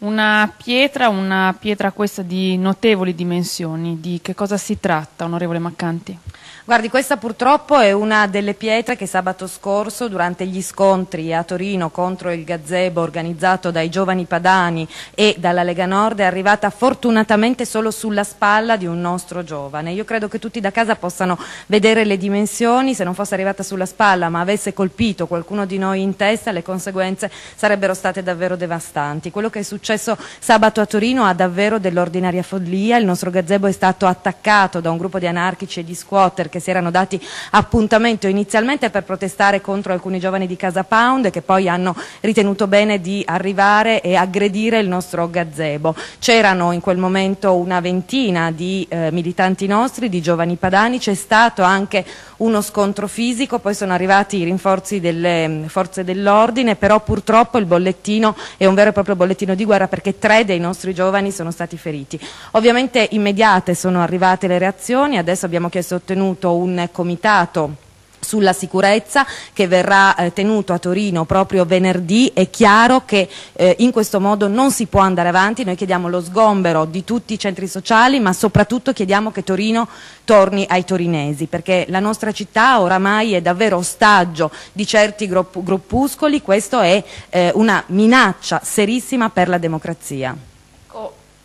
Una pietra, una pietra questa di notevoli dimensioni, di che cosa si tratta, onorevole Maccanti? Guardi, questa purtroppo è una delle pietre che sabato scorso, durante gli scontri a Torino contro il gazebo organizzato dai giovani padani e dalla Lega Nord, è arrivata fortunatamente solo sulla spalla di un nostro giovane. Io credo che tutti da casa possano vedere le dimensioni, se non fosse arrivata sulla spalla ma avesse colpito qualcuno di noi in testa, le conseguenze sarebbero state davvero devastanti. Quello che è successo sabato a Torino ha davvero dell'ordinaria follia, il nostro gazebo è stato attaccato da un gruppo di anarchici e di squat Potter che si erano dati appuntamento inizialmente per protestare contro alcuni giovani di Casa Pound che poi hanno ritenuto bene di arrivare e aggredire il nostro gazebo. C'erano in quel momento una ventina di eh, militanti nostri, di giovani padani, c'è stato anche uno scontro fisico, poi sono arrivati i rinforzi delle mm, forze dell'ordine, però purtroppo il bollettino è un vero e proprio bollettino di guerra perché tre dei nostri giovani sono stati feriti. Ovviamente immediate sono arrivate le reazioni, adesso abbiamo chiesto tenuto un comitato sulla sicurezza che verrà eh, tenuto a Torino proprio venerdì è chiaro che eh, in questo modo non si può andare avanti, noi chiediamo lo sgombero di tutti i centri sociali ma soprattutto chiediamo che Torino torni ai torinesi perché la nostra città oramai è davvero ostaggio di certi gruppuscoli, questo è eh, una minaccia serissima per la democrazia.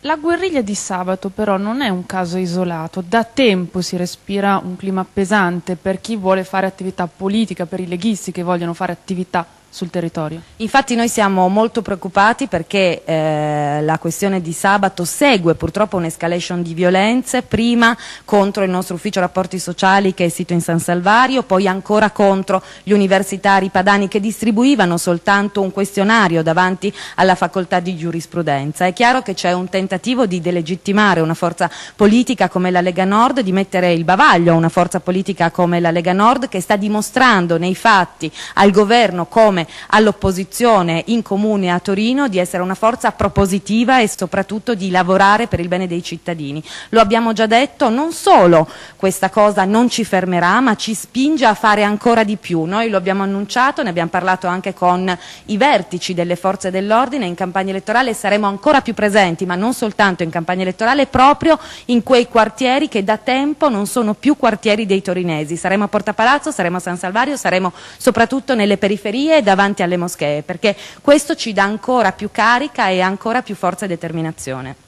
La guerriglia di sabato però non è un caso isolato, da tempo si respira un clima pesante per chi vuole fare attività politica, per i leghisti che vogliono fare attività sul territorio. Infatti noi siamo molto preoccupati perché eh, la questione di sabato segue purtroppo un'escalation di violenze, prima contro il nostro ufficio rapporti sociali che è sito in San Salvario, poi ancora contro gli universitari padani che distribuivano soltanto un questionario davanti alla facoltà di giurisprudenza. È chiaro che c'è un tentativo di delegittimare una forza politica come la Lega Nord, di mettere il bavaglio a una forza politica come la Lega Nord che sta dimostrando nei fatti al governo come all'opposizione in comune a Torino, di essere una forza propositiva e soprattutto di lavorare per il bene dei cittadini. Lo abbiamo già detto, non solo questa cosa non ci fermerà, ma ci spinge a fare ancora di più. Noi lo abbiamo annunciato, ne abbiamo parlato anche con i vertici delle forze dell'ordine, in campagna elettorale saremo ancora più presenti, ma non soltanto in campagna elettorale, proprio in quei quartieri che da tempo non sono più quartieri dei torinesi. Saremo a Porta Palazzo, saremo a San Salvario, saremo soprattutto nelle periferie da davanti alle moschee, perché questo ci dà ancora più carica e ancora più forza e determinazione.